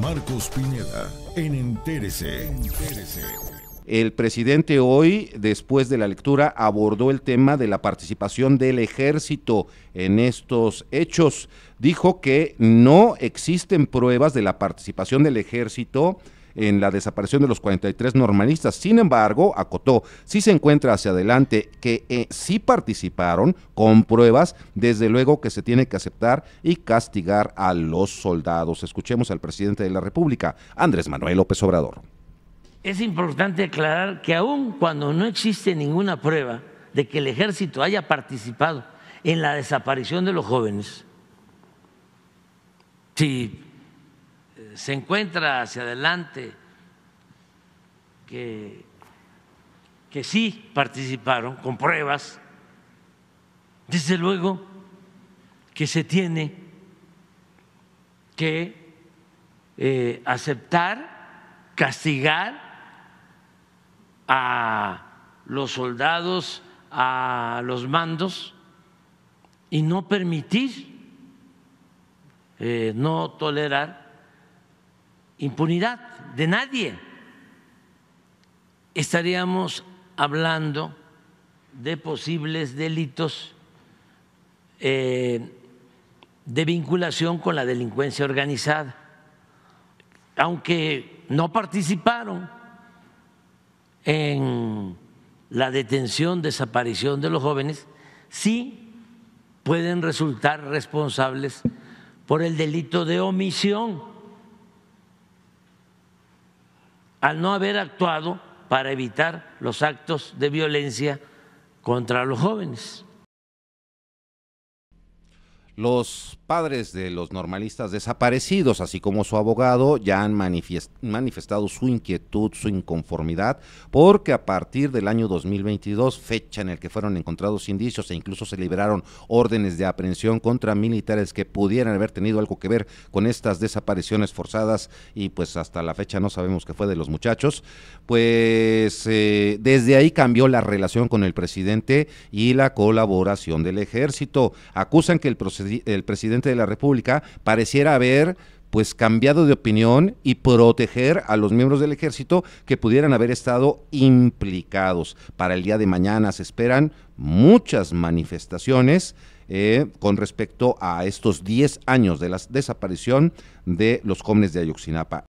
Marcos Pineda, en Entérese. Entérese. El presidente hoy, después de la lectura, abordó el tema de la participación del ejército en estos hechos. Dijo que no existen pruebas de la participación del ejército en la desaparición de los 43 normalistas. Sin embargo, acotó, si se encuentra hacia adelante que eh, sí participaron con pruebas, desde luego que se tiene que aceptar y castigar a los soldados. Escuchemos al presidente de la República, Andrés Manuel López Obrador. Es importante aclarar que aun cuando no existe ninguna prueba de que el ejército haya participado en la desaparición de los jóvenes, se encuentra hacia adelante, que, sí participaron con pruebas, desde luego que se tiene que eh, aceptar, castigar a los soldados, a los mandos y no permitir, eh, no tolerar impunidad de nadie. Estaríamos hablando de posibles delitos eh, de vinculación con la delincuencia organizada, aunque no participaron en la detención, desaparición de los jóvenes, sí pueden resultar responsables por el delito de omisión al no haber actuado para evitar los actos de violencia contra los jóvenes. Los padres de los normalistas desaparecidos, así como su abogado, ya han manifestado su inquietud, su inconformidad, porque a partir del año 2022, fecha en el que fueron encontrados indicios e incluso se liberaron órdenes de aprehensión contra militares que pudieran haber tenido algo que ver con estas desapariciones forzadas y pues hasta la fecha no sabemos qué fue de los muchachos, pues eh, desde ahí cambió la relación con el presidente y la colaboración del ejército. Acusan que el procedimiento el presidente de la República pareciera haber pues cambiado de opinión y proteger a los miembros del ejército que pudieran haber estado implicados. Para el día de mañana se esperan muchas manifestaciones eh, con respecto a estos 10 años de la desaparición de los jóvenes de Ayuxinapa.